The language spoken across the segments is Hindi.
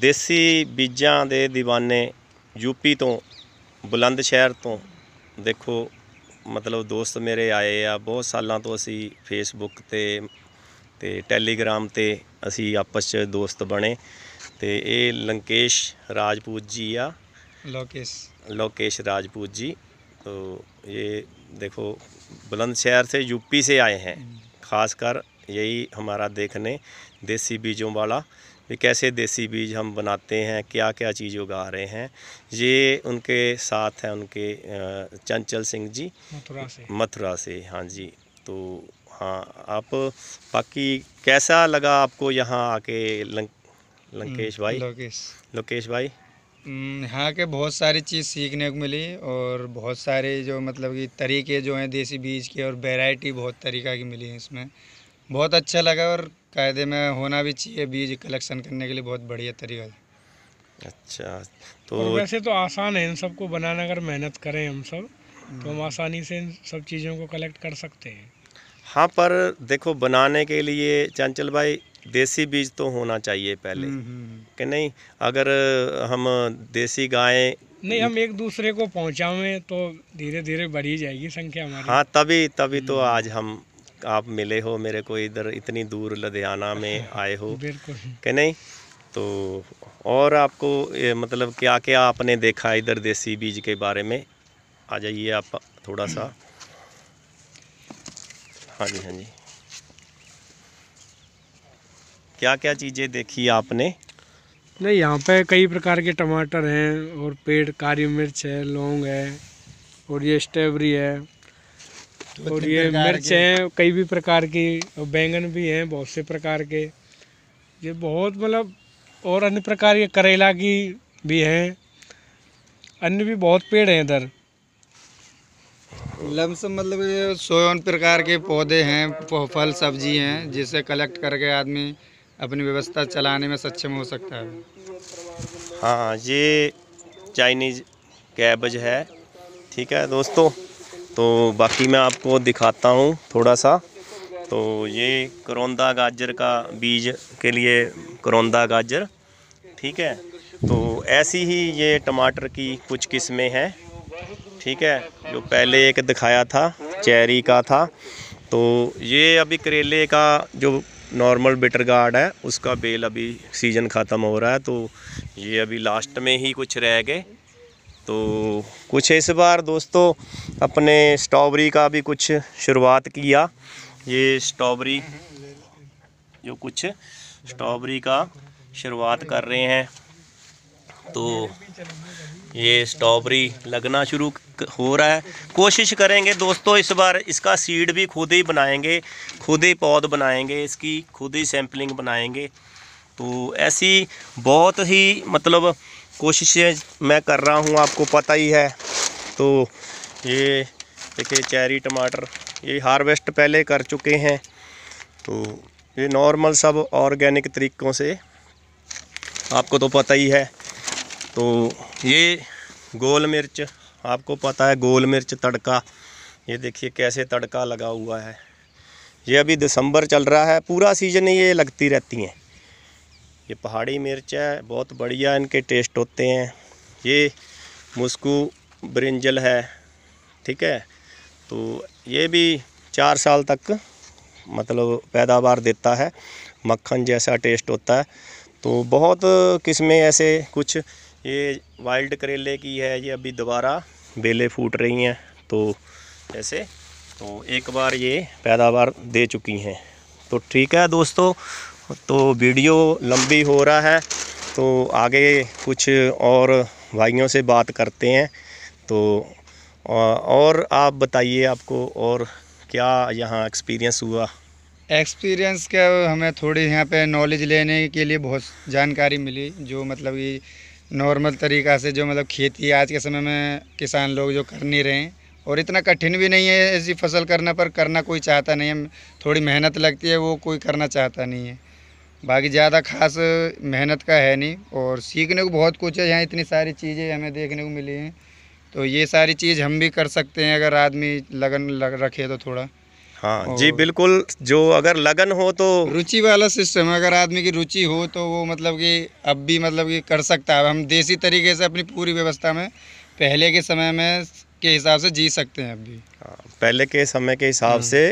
ਦੇਸੀ ਬੀਜਾਂ ਦੇ دیਵਾਨੇ ਯੂਪੀ ਤੋਂ ਬੁਲੰਦ ਸ਼ਹਿਰ ਤੋਂ ਦੇਖੋ ਮਤਲਬ ਦੋਸਤ ਮੇਰੇ ਆਏ ਆ ਬਹੁਤ ਸਾਲਾਂ ਤੋਂ ਅਸੀਂ ਫੇਸਬੁੱਕ ਤੇ ਤੇ ਟੈਲੀਗ੍ਰਾਮ ਤੇ ਅਸੀਂ ਆਪਸ ਚ ਦੋਸਤ ਬਣੇ ਤੇ ਇਹ ਲੰਕੇਸ਼ ਰਾਜਪੂਤ ਜੀ ਆ ਲੋਕੇਸ਼ ਲੋਕੇਸ਼ ਰਾਜਪੂਤ ਜੀ ਤੋਂ ਇਹ ਦੇਖੋ ਬੁਲੰਦ ਸ਼ਹਿਰ ਸੇ ਯੂਪੀ ਸੇ ਆਏ ਹੈ ਖਾਸ ਕਰ यही हमारा देखने देसी बीजों वाला भी कैसे देसी बीज हम बनाते हैं क्या क्या चीज़ उगा रहे हैं ये उनके साथ हैं उनके चंचल सिंह जी मथुरा से मथुरा से हाँ जी तो हाँ आप बाकी कैसा लगा आपको यहाँ आके लं, हम्म, लंकेश भाई लोकेश लोकेश भाई यहाँ के बहुत सारी चीज़ सीखने को मिली और बहुत सारे जो मतलब कि तरीके जो हैं देसी बीज के और वैरायटी बहुत तरीका की मिली है इसमें बहुत अच्छा लगा और कायदे में होना भी चाहिए बीज कलेक्शन करने के लिए बहुत बढ़िया तरीका था अच्छा तो वैसे तो आसान है इन सबको बनाना अगर मेहनत करें हम सब तो हम आसानी से इन सब चीज़ों को कलेक्ट कर सकते हैं हाँ पर देखो बनाने के लिए चंचल भाई देसी बीज तो होना चाहिए पहले हम्म, हम्म, हम्म। कि नहीं अगर हम देसी गायें नहीं हम एक दूसरे को पहुँचावें तो धीरे धीरे बढ़ी जाएगी संख्या हमारी हाँ तभी तभी तो आज हम आप मिले हो मेरे को इधर इतनी दूर लुधियाना में आए हो कि नहीं तो और आपको मतलब क्या क्या आपने देखा इधर देसी बीज के बारे में आ जाइए आप थोड़ा सा हाँ जी हाँ जी क्या क्या चीज़ें देखी आपने नहीं यहाँ पे कई प्रकार के टमाटर हैं और पेड़ काली मिर्च है लौंग है और ये स्ट्रॉबेरी है और ये मिर्च हैं कई भी प्रकार की बैंगन भी हैं बहुत से प्रकार के ये बहुत मतलब और अन्य प्रकार के करेला की भी हैं अन्य भी बहुत पेड़ हैं इधर लमसम मतलब ये सोन प्रकार के पौधे हैं फल सब्जी हैं जिसे कलेक्ट करके आदमी अपनी व्यवस्था चलाने में सक्षम हो सकता है हाँ ये चाइनीज कैबज है ठीक है दोस्तों तो बाकी मैं आपको दिखाता हूँ थोड़ा सा तो ये करौंदा गाजर का बीज के लिए करौंदा गाजर ठीक है तो ऐसी ही ये टमाटर की कुछ किस्में हैं ठीक है जो पहले एक दिखाया था चेरी का था तो ये अभी करेले का जो नॉर्मल बिटर गार्ड है उसका बेल अभी सीजन ख़त्म हो रहा है तो ये अभी लास्ट में ही कुछ रह गए तो कुछ इस बार दोस्तों अपने स्ट्रॉबेरी का भी कुछ शुरुआत किया ये स्ट्रॉबेरी जो कुछ स्ट्रॉबेरी का शुरुआत कर रहे हैं तो ये स्ट्रॉबेरी लगना शुरू हो रहा है कोशिश करेंगे दोस्तों इस बार इसका सीड भी खुद ही बनाएंगे खुद ही पौध बनाएंगे इसकी खुद ही सैम्पलिंग बनाएंगे तो ऐसी बहुत ही मतलब कोशिशें मैं कर रहा हूँ आपको पता ही है तो ये देखिए चेरी टमाटर ये हार्वेस्ट पहले कर चुके हैं तो ये नॉर्मल सब ऑर्गेनिक तरीक़ों से आपको तो पता ही है तो ये गोल मिर्च आपको पता है गोल मिर्च तड़का ये देखिए कैसे तड़का लगा हुआ है ये अभी दिसंबर चल रहा है पूरा सीज़न ये लगती रहती हैं ये पहाड़ी मिर्च है बहुत बढ़िया इनके टेस्ट होते हैं ये मुस्कू ब्रिंजल है ठीक है तो ये भी चार साल तक मतलब पैदावार देता है मक्खन जैसा टेस्ट होता है तो बहुत किस्में ऐसे कुछ ये वाइल्ड करेले की है ये अभी दोबारा बेलें फूट रही हैं तो ऐसे तो एक बार ये पैदावार दे चुकी हैं तो ठीक है दोस्तों तो वीडियो लंबी हो रहा है तो आगे कुछ और भाइयों से बात करते हैं तो और आप बताइए आपको और क्या यहाँ एक्सपीरियंस हुआ एक्सपीरियंस क्या हमें थोड़ी यहाँ पे नॉलेज लेने के लिए बहुत जानकारी मिली जो मतलब कि नॉर्मल तरीक़ा से जो मतलब खेती आज के समय में किसान लोग जो कर नहीं रहे हैं और इतना कठिन भी नहीं है ऐसी फसल करना पर करना कोई चाहता नहीं है थोड़ी मेहनत लगती है वो कोई करना चाहता नहीं है बाकी ज़्यादा खास मेहनत का है नहीं और सीखने को बहुत कुछ है यहाँ इतनी सारी चीज़ें हमें देखने को मिली हैं तो ये सारी चीज़ हम भी कर सकते हैं अगर आदमी लगन लग रखे तो थोड़ा हाँ जी बिल्कुल जो अगर लगन हो तो रुचि वाला सिस्टम है अगर आदमी की रुचि हो तो वो मतलब कि अब भी मतलब कि कर सकता है हम देसी तरीके से अपनी पूरी व्यवस्था में पहले के समय में के हिसाब से जी सकते हैं अभी हाँ, पहले के समय के हिसाब हाँ। से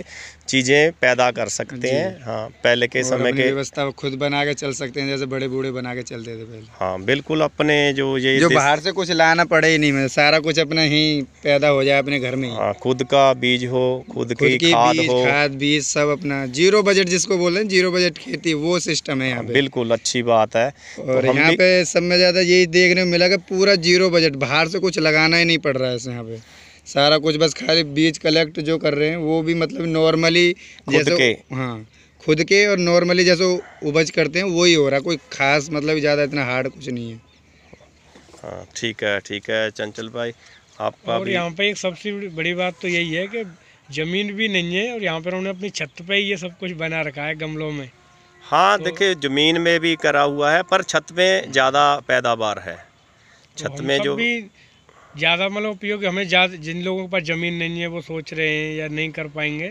चीज़ें पैदा कर सकते हैं हाँ पहले के समय के व्यवस्था खुद बना के चल सकते हैं जैसे बड़े बूढ़े बना के चलते थे पहले हाँ बिल्कुल अपने जो ये जो बाहर से कुछ लाना पड़े ही नहीं मतलब सारा कुछ अपने ही पैदा हो जाए अपने घर में हाँ खुद का बीज हो खुद, खुद की खाद हो खाद बीज सब अपना जीरो बजट जिसको बोल रहे हैं जीरो बजट खेती वो सिस्टम है यहाँ हाँ, बिल्कुल अच्छी बात है तो और यहाँ पे सब में ज़्यादा यही देखने को मिला कि पूरा जीरो बजट बाहर से कुछ लगाना ही नहीं पड़ रहा है यहाँ पे सारा कुछ बस खाली बीज कलेक्ट जो कर रहे हैं वो भी मतलब नॉर्मली जैसे के। हाँ खुद के और नॉर्मली जैसे उपज करते हैं वही हो रहा कोई खास मतलब ज़्यादा इतना हार्ड कुछ नहीं है हाँ, ठीक है ठीक है चंचल भाई आप और यहाँ पे एक सबसे बड़ी बात तो यही है कि ज़मीन भी नहीं है और यहाँ पर उन्होंने अपनी छत पे ही ये सब कुछ बना रखा है गमलों में हाँ तो, देखिए ज़मीन में भी करा हुआ है पर छत में ज़्यादा पैदावार है छत तो में जो भी ज़्यादा मतलब उपयोग हमें ज़्यादा जिन लोगों के पास ज़मीन नहीं है वो सोच रहे हैं या नहीं कर पाएंगे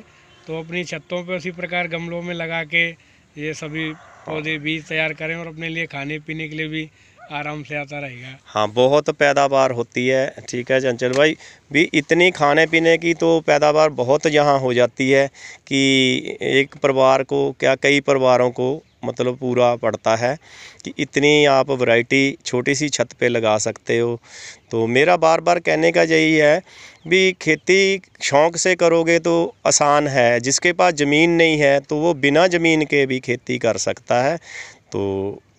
तो अपनी छतों पर उसी प्रकार गमलों में लगा के ये सभी पौधे बीज तैयार करें और अपने लिए खाने पीने के लिए भी आराम से आता रहेगा हाँ बहुत पैदावार होती है ठीक है चंचल भाई भी इतनी खाने पीने की तो पैदावार बहुत यहाँ हो जाती है कि एक परिवार को क्या कई परिवारों को मतलब पूरा पड़ता है कि इतनी आप वैरायटी छोटी सी छत पे लगा सकते हो तो मेरा बार बार कहने का यही है भी खेती शौक़ से करोगे तो आसान है जिसके पास ज़मीन नहीं है तो वो बिना ज़मीन के भी खेती कर सकता है तो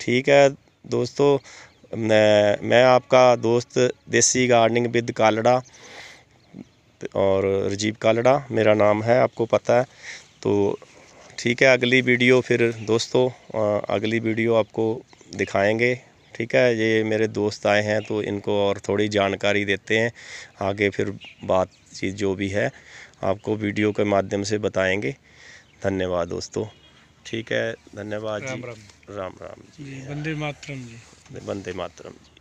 ठीक है दोस्तों मैं, मैं आपका दोस्त देसी गार्डनिंग विद कालड़ा और राजीव कालड़ा मेरा नाम है आपको पता है तो ठीक है अगली वीडियो फिर दोस्तों अगली वीडियो आपको दिखाएंगे ठीक है ये मेरे दोस्त आए हैं तो इनको और थोड़ी जानकारी देते हैं आगे फिर बातचीत जो भी है आपको वीडियो के माध्यम से बताएंगे धन्यवाद दोस्तों ठीक है धन्यवाद जी राम राम जी वंदे मातरम जी वंदे मातरम जी